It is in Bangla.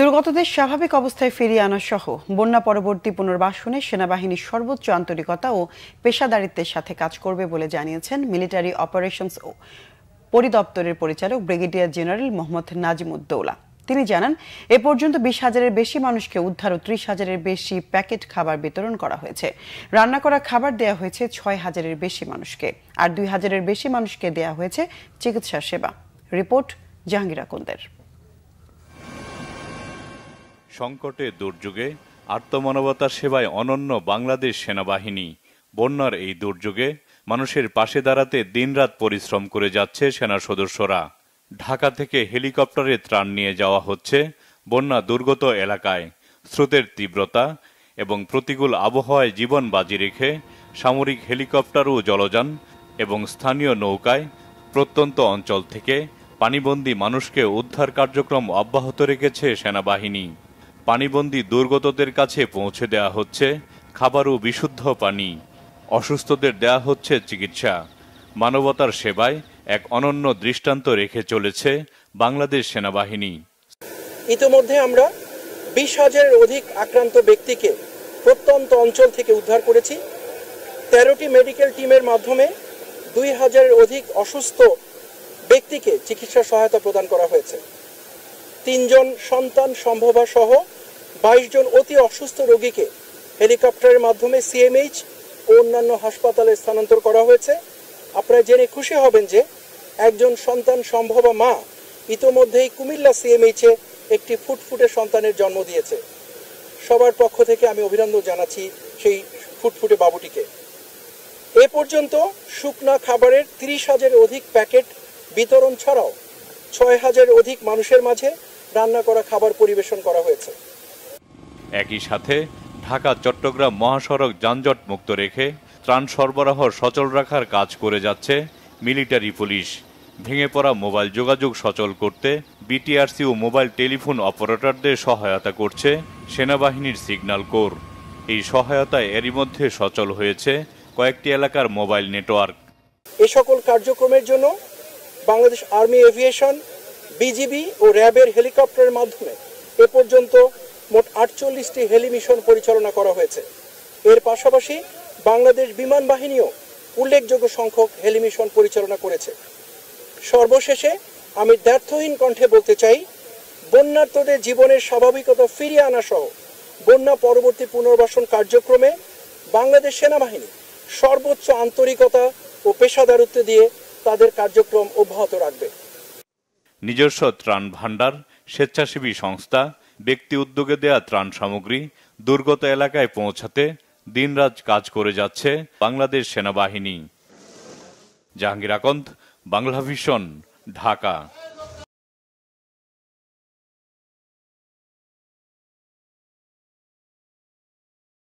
দুর্গতদের স্বাভাবিক অবস্থায় ফিরিয়ে আনা সহ বন্যা পরবর্তী পুনর্বাসনে সেনাবাহিনীর সর্বোচ্চ আন্তরিকতা ও পেশাদারিত্বের সাথে কাজ করবে বলে জানিয়েছেন মিলিটারি অপারেশনস ও পরিদপ্তরের পরিচালক ব্রিগেডিয়ার জেনারেল মোহাম্মদ নাজিমুদ্দৌলা তিনি জানান এ পর্যন্ত বিশ হাজারের বেশি মানুষকে উদ্ধার ও ত্রিশ হাজারের বেশি প্যাকেট খাবার বিতরণ করা হয়েছে রান্না করা খাবার দেয়া হয়েছে ছয় হাজারের বেশি মানুষকে আর দুই হাজারের বেশি মানুষকে দেয়া হয়েছে চিকিৎসা সেবা রিপোর্ট জাহাঙ্গীরা আকন্দের সংকটে দুর্যোগে আত্মমানবতার সেবায় অনন্য বাংলাদেশ সেনাবাহিনী বন্যার এই দুর্যোগে মানুষের পাশে দাঁড়াতে দিনরাত পরিশ্রম করে যাচ্ছে সেনা সদস্যরা ঢাকা থেকে হেলিকপ্টারে ত্রাণ নিয়ে যাওয়া হচ্ছে বন্যা দুর্গত এলাকায় স্রোতের তীব্রতা এবং প্রতিকূল আবহাওয়ায় জীবন বাজি রেখে সামরিক হেলিকপ্টার ও জলযান এবং স্থানীয় নৌকায় প্রত্যন্ত অঞ্চল থেকে পানিবন্দী মানুষকে উদ্ধার কার্যক্রম অব্যাহত রেখেছে সেনাবাহিনী পানিবন্দী দুর্গতদের কাছে পৌঁছে দেয়া হচ্ছে খাবার ও বিশুদ্ধ পানি অসুস্থদের দেয়া হচ্ছে চিকিৎসা মানবতার সেবায় এক অনন্য দৃষ্টান্ত রেখে চলেছে বাংলাদেশ সেনাবাহিনী ইতোমধ্যে আমরা বিশ হাজারের অধিক আক্রান্ত ব্যক্তিকে প্রত্যন্ত অঞ্চল থেকে উদ্ধার করেছি তেরোটি মেডিকেল টিমের মাধ্যমে দুই হাজারের অধিক অসুস্থ ব্যক্তিকে চিকিৎসা সহায়তা প্রদান করা হয়েছে তিনজন সন্তান সম্ভবা সহ বাইশ জন অতি অসুস্থ রোগীকে হেলিকপ্টারের মাধ্যমে সিএমএইচ ও অন্যান্য হাসপাতালে স্থানান্তর করা হয়েছে আপনারা জেনে খুশি হবেন যে একজন সন্তান সম্ভবা মা ইতোমধ্যেই কুমিল্লা সিএমএইচে একটি ফুটফুটে সন্তানের জন্ম দিয়েছে সবার পক্ষ থেকে আমি অভিনন্দন জানাচ্ছি সেই ফুটফুটে বাবুটিকে এ পর্যন্ত শুকনা খাবারের তিরিশ হাজার অধিক প্যাকেট বিতরণ ছাড়াও ছয় হাজার অধিক মানুষের মাঝে রান্না করা খাবার পরিবেশন করা হয়েছে একই সাথে ঢাকা চট্টগ্রাম মহাসড়ক যানজট মুক্ত রেখে ত্রাণ সরবরাহ সচল রাখার কাজ করে যাচ্ছে মিলিটারি পুলিশ ভেঙে পড়া মোবাইল যোগাযোগ সচল করতে বিটিআরসি ও মোবাইল টেলিফোন অপারেটরদের সহায়তা করছে সেনাবাহিনীর সিগন্যাল কোর এই সহায়তায় এরই মধ্যে সচল হয়েছে কয়েকটি এলাকার মোবাইল নেটওয়ার্ক এ সকল কার্যক্রমের জন্য বাংলাদেশ আর্মি এভিয়েশন বিজিবি ও র্যাবের হেলিকপ্টারের মাধ্যমে এ পর্যন্ত মোট আটচল্লিশটি হেলি মিশন পরিচালনা করা হয়েছে এর পাশাপাশি বাংলাদেশ বিমান বাহিনীও উল্লেখযোগ্য সংখ্যক হেলি মিশন পরিচালনা করেছে সর্বশেষে আমি দ্ব্যর্থহীন কণ্ঠে বলতে চাই বন্যার্থদের জীবনের স্বাভাবিকতা ফিরিয়ে আনা সহ বন্যা পরবর্তী পুনর্বাসন কার্যক্রমে বাংলাদেশ সেনাবাহিনী সর্বোচ্চ আন্তরিকতা ও পেশাদারত্ব দিয়ে তাদের কার্যক্রম অব্যাহত রাখবে নিজস্ব ত্রাণ ভাণ্ডার স্বেচ্ছাসেবী সংস্থা ব্যক্তি উদ্যোগে দেয়া ত্রাণ সামগ্রী দুর্গত এলাকায় পৌঁছাতে দিনরাত কাজ করে যাচ্ছে বাংলাদেশ সেনাবাহিনী জাহাঙ্গীর আকন্দ বাংলাভিশন ঢাকা